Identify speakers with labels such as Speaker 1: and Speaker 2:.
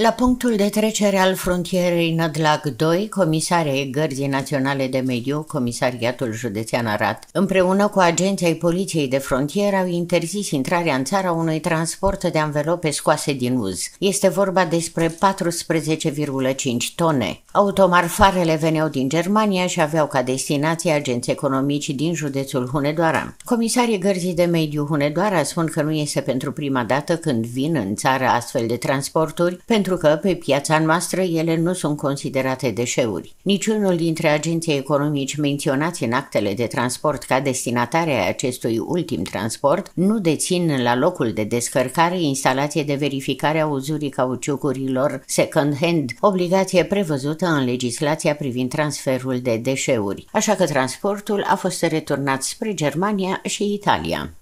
Speaker 1: La punctul de trecere al frontierei Nădlac 2, comisarii Gărzii Naționale de Mediu, Comisariatul Județean Arat, împreună cu agenții Poliției de Frontieră, au interzis intrarea în țara unui transport de anvelope scoase din uz. Este vorba despre 14,5 tone. Automarfarele veneau din Germania și aveau ca destinație agenți economici din județul Hunedoara. Comisarii Gărzii de Mediu Hunedoara spun că nu este pentru prima dată când vin în țară astfel de transporturi, pentru pentru că pe piața noastră ele nu sunt considerate deșeuri. Niciunul dintre agenții economici menționați în actele de transport ca destinatare a acestui ultim transport nu dețin la locul de descărcare instalație de verificare a uzurii cauciucurilor second-hand, obligație prevăzută în legislația privind transferul de deșeuri, așa că transportul a fost returnat spre Germania și Italia.